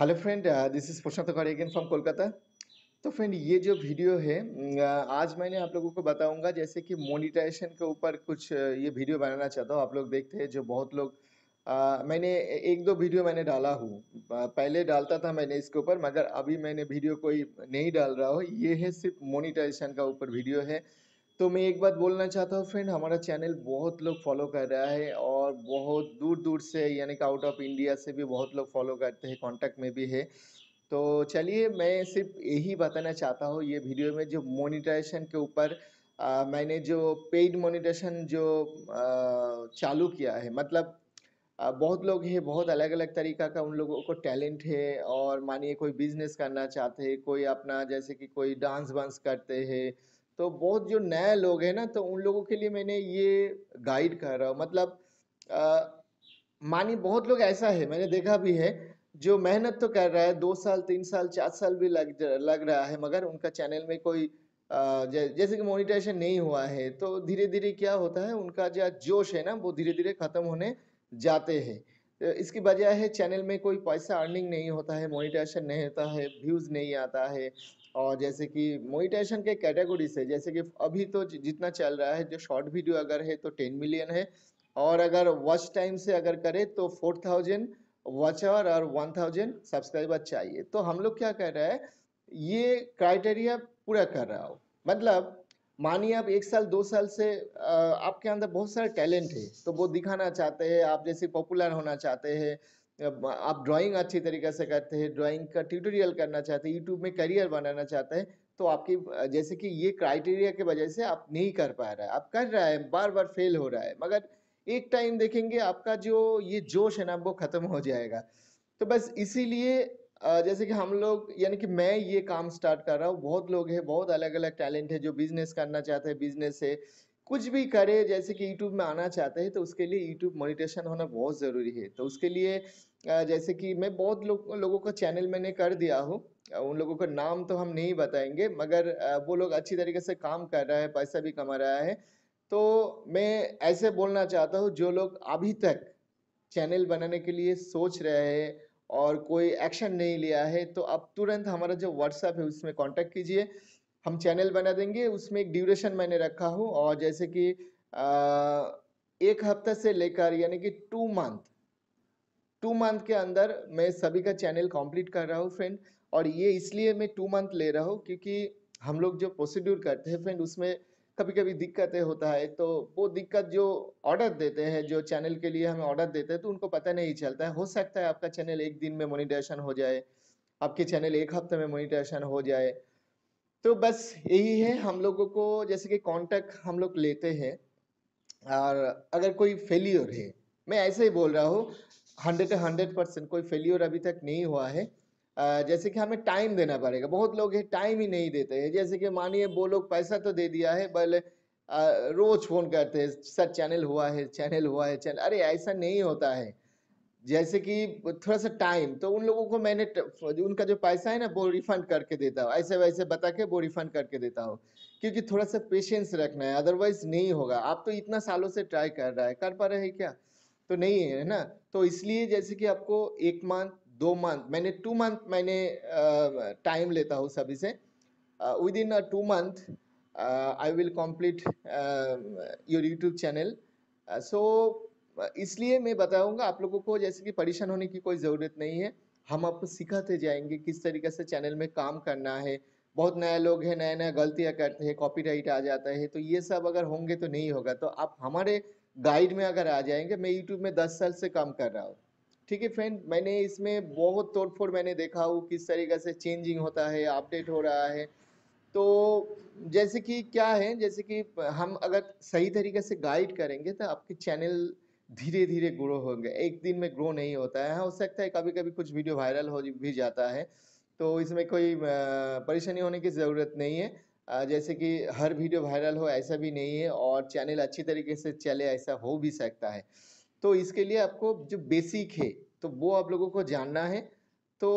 hello friend this is Prashant कर again from Kolkata तो friend ये जो वीडियो है mm, uh, आज मैंने आप लोगों को बताऊंगा जैसे कि मोनिटाइजेशन के ऊपर कुछ uh, ये वीडियो बनाना चाहता हूँ आप लोग देखते हैं जो बहुत लोग आ, uh, मैंने एक दो वीडियो मैंने डाला हूँ पहले डालता था मैंने इसके ऊपर मगर अभी मैंने वीडियो कोई नहीं डाल रहा हूँ ये है सिर्फ मोनिटाइजेशन का ऊपर वीडियो है तो मैं एक बात बोलना चाहता हूँ फ्रेंड हमारा चैनल बहुत लोग फॉलो कर रहा है और बहुत दूर दूर से यानी कि आउट ऑफ इंडिया से भी बहुत लोग फॉलो करते हैं कांटेक्ट में भी है तो चलिए मैं सिर्फ यही बताना चाहता हूँ ये वीडियो में जो मोनिटाइजेशन के ऊपर मैंने जो पेड मोनिटेशन जो आ, चालू किया है मतलब आ, बहुत लोग हैं बहुत अलग अलग तरीका का उन लोगों को टैलेंट है और मानिए कोई बिजनेस करना चाहते हैं कोई अपना जैसे कि कोई डांस वांस करते हैं तो बहुत जो नए लोग हैं ना तो उन लोगों के लिए मैंने ये गाइड कर रहा हूँ मतलब मानिए बहुत लोग ऐसा है मैंने देखा भी है जो मेहनत तो कर रहा है दो साल तीन साल चार साल भी लग लग रहा है मगर उनका चैनल में कोई जैसे कि मोनिटाइजेशन नहीं हुआ है तो धीरे धीरे क्या होता है उनका जो जोश है ना वो धीरे धीरे ख़त्म होने जाते हैं तो इसकी वजह है चैनल में कोई पैसा अर्निंग नहीं होता है मोनिटाइजेशन नहीं होता है व्यूज़ नहीं आता है और जैसे कि मोइटेशन के कैटेगरी से जैसे कि अभी तो जितना चल रहा है जो शॉर्ट वीडियो अगर है तो टेन मिलियन है और अगर वॉच टाइम से अगर करें तो फोर थाउजेंड वॉच आवर और वन थाउजेंड सब्सक्राइबर चाहिए तो हम लोग क्या कर रहे हैं ये क्राइटेरिया पूरा कर रहा हो मतलब मानिए आप एक साल दो साल से आपके अंदर बहुत सारे टैलेंट है तो वो दिखाना चाहते हैं आप जैसे पॉपुलर होना चाहते हैं आप ड्राइंग अच्छी तरीके से करते हैं ड्राइंग का ट्यूटोरियल करना चाहते हैं यूट्यूब में करियर बनाना चाहते हैं तो आपकी जैसे कि ये क्राइटेरिया के वजह से आप नहीं कर पा रहा है आप कर रहा है बार बार फेल हो रहा है मगर एक टाइम देखेंगे आपका जो ये जोश है ना वो ख़त्म हो जाएगा तो बस इसीलिए जैसे कि हम लोग यानी कि मैं ये काम स्टार्ट कर रहा हूँ बहुत लोग हैं बहुत अलग अलग टैलेंट है जो बिजनेस करना चाहते हैं बिजनेस है कुछ भी करे जैसे कि यूट्यूब में आना चाहते हैं तो उसके लिए यूट्यूब मोनिटेशन होना बहुत ज़रूरी है तो उसके लिए जैसे कि मैं बहुत लो, लोगों का चैनल मैंने कर दिया हूँ उन लोगों का नाम तो हम नहीं बताएंगे मगर वो लोग अच्छी तरीके से काम कर रहा है पैसा भी कमा रहा है तो मैं ऐसे बोलना चाहता हूँ जो लोग अभी तक चैनल बनाने के लिए सोच रहे हैं और कोई एक्शन नहीं लिया है तो आप तुरंत हमारा जो व्हाट्सएप है उसमें कांटेक्ट कीजिए हम चैनल बना देंगे उसमें एक ड्यूरेशन मैंने रखा हूँ और जैसे कि एक हफ्ते से लेकर यानी कि टू मंथ टू मंथ के अंदर मैं सभी का चैनल कंप्लीट कर रहा हूँ फ्रेंड और ये इसलिए मैं टू मंथ ले रहा हूँ क्योंकि हम लोग जो प्रोसीड्यूर करते हैं फ्रेंड उसमें कभी कभी दिक्कतें होता है तो वो दिक्कत जो ऑर्डर देते हैं जो चैनल के लिए हमें ऑर्डर देते हैं तो उनको पता नहीं चलता है हो सकता है आपका चैनल एक दिन में मोनिटाइजेशन हो जाए आपके चैनल एक हफ्ते में मोनिटाइजेशन हो जाए तो बस यही है हम लोगों को जैसे कि कॉन्टैक्ट हम लोग लेते हैं और अगर कोई फेलियर है मैं ऐसे ही बोल रहा हूँ हंड्रेड हंड्रेड परसेंट कोई फेलियर अभी तक नहीं हुआ है जैसे कि हमें टाइम देना पड़ेगा बहुत लोग है टाइम ही नहीं देते हैं जैसे कि मानिए वो लोग पैसा तो दे दिया है बल रोज फोन करते हैं सर चैनल हुआ है चैनल हुआ है चैनल अरे ऐसा नहीं होता है जैसे कि थोड़ा सा टाइम तो उन लोगों को मैंने उनका जो पैसा है ना वो रिफंड करके देता हूँ ऐसे वैसे बता के वो रिफंड करके देता हूँ क्योंकि थोड़ा सा पेशेंस रखना है अदरवाइज नहीं होगा आप तो इतना सालों से ट्राई कर रहा है कर पा रहे हैं क्या तो नहीं है ना तो इसलिए जैसे कि आपको एक मंथ दो मंथ मैंने टू मंथ मैंने टाइम लेता हूँ सभी से within two month I will complete your YouTube channel so इसलिए मैं बताऊंगा आप लोगों को जैसे कि परेशान होने की कोई ज़रूरत नहीं है हम आपको सिखाते जाएंगे किस तरीके से चैनल में काम करना है बहुत नया लोग हैं नया नया गलतियाँ करते हैं कॉपीराइट आ जाता है तो ये सब अगर होंगे तो नहीं होगा तो आप हमारे गाइड में अगर आ जाएंगे मैं यूट्यूब में दस साल से काम कर रहा हूँ ठीक है फ्रेंड मैंने इसमें बहुत तोड़फोड़ मैंने देखा हूँ किस तरीके से चेंजिंग होता है अपडेट हो रहा है तो जैसे कि क्या है जैसे कि हम अगर सही तरीके से गाइड करेंगे तो आपके चैनल धीरे धीरे ग्रो होंगे एक दिन में ग्रो नहीं होता है हाँ, हो सकता है कभी कभी कुछ वीडियो वायरल हो भी जाता है तो इसमें कोई परेशानी होने की ज़रूरत नहीं है जैसे कि हर वीडियो वायरल हो ऐसा भी नहीं है और चैनल अच्छी तरीके से चले ऐसा हो भी सकता है तो इसके लिए आपको जो बेसिक है तो वो आप लोगों को जानना है तो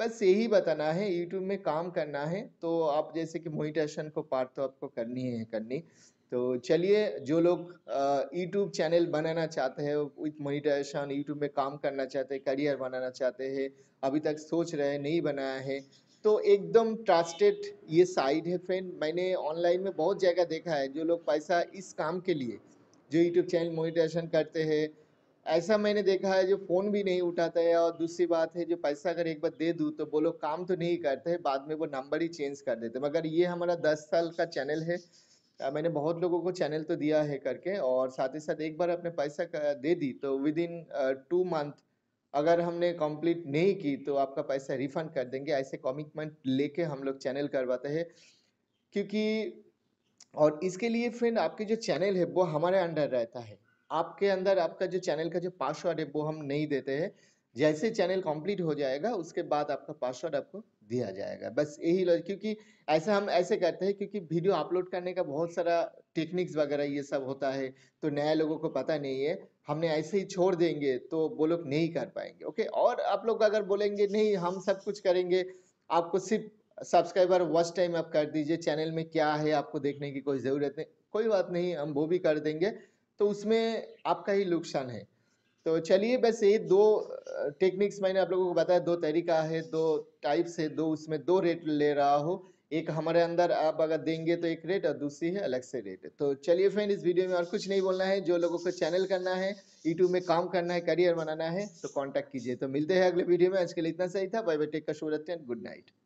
बस यही बताना है यूट्यूब में काम करना है तो आप जैसे कि मोहिटेशन को पार्ट तो आपको करनी ही है करनी तो चलिए जो लोग यूट्यूब चैनल बनाना चाहते हैं विथ मोनिटाइजेशन यूट्यूब में काम करना चाहते हैं करियर बनाना चाहते हैं अभी तक सोच रहे हैं नहीं बनाया है तो एकदम ट्रस्टेड ये साइड है फ्रेंड मैंने ऑनलाइन में बहुत जगह देखा है जो लोग पैसा इस काम के लिए जो यूट्यूब चैनल मोनिटाइजेशन करते हैं ऐसा मैंने देखा है जो फ़ोन भी नहीं उठाता है और दूसरी बात है जो पैसा अगर एक बार दे दूँ तो वो लोग काम तो नहीं करते बाद में वो नंबर ही चेंज कर देते मगर ये हमारा दस साल का चैनल है मैंने बहुत लोगों को चैनल तो दिया है करके और साथ ही साथ एक बार अपने पैसा दे दी तो विद इन टू मंथ अगर हमने कंप्लीट नहीं की तो आपका पैसा रिफंड कर देंगे ऐसे कमिटमेंट लेके हम लोग चैनल करवाते हैं क्योंकि और इसके लिए फ्रेंड आपके जो चैनल है वो हमारे अंडर रहता है आपके अंदर आपका जो चैनल का जो पासवर्ड है वो हम नहीं देते हैं जैसे चैनल कंप्लीट हो जाएगा उसके बाद आपका पासवर्ड आपको दिया जाएगा बस यही लॉजिक क्योंकि ऐसा हम ऐसे करते हैं क्योंकि वीडियो अपलोड करने का बहुत सारा टेक्निक्स वगैरह ये सब होता है तो नया लोगों को पता नहीं है हमने ऐसे ही छोड़ देंगे तो वो लोग नहीं कर पाएंगे ओके और आप लोग अगर बोलेंगे नहीं हम सब कुछ करेंगे आपको सिर्फ सब्सक्राइबर वर्स्ट टाइम आप कर दीजिए चैनल में क्या है आपको देखने की कोई ज़रूरत नहीं कोई बात नहीं हम वो भी कर देंगे तो उसमें आपका ही नुकसान है तो चलिए बस ये दो टेक्निक्स मैंने आप लोगों को बताया दो तरीका है दो टाइप्स है दो उसमें दो रेट ले रहा हो एक हमारे अंदर आप अगर देंगे तो एक रेट और दूसरी है अलग से रेट तो चलिए फ्रेंड इस वीडियो में और कुछ नहीं बोलना है जो लोगों को चैनल करना है यूट्यूब में काम करना है करियर बनाना है तो कांटेक्ट कीजिए तो मिलते हैं अगले वीडियो में आज के लिए इतना सही था बाय बाय टेक का शुभ गुड नाइट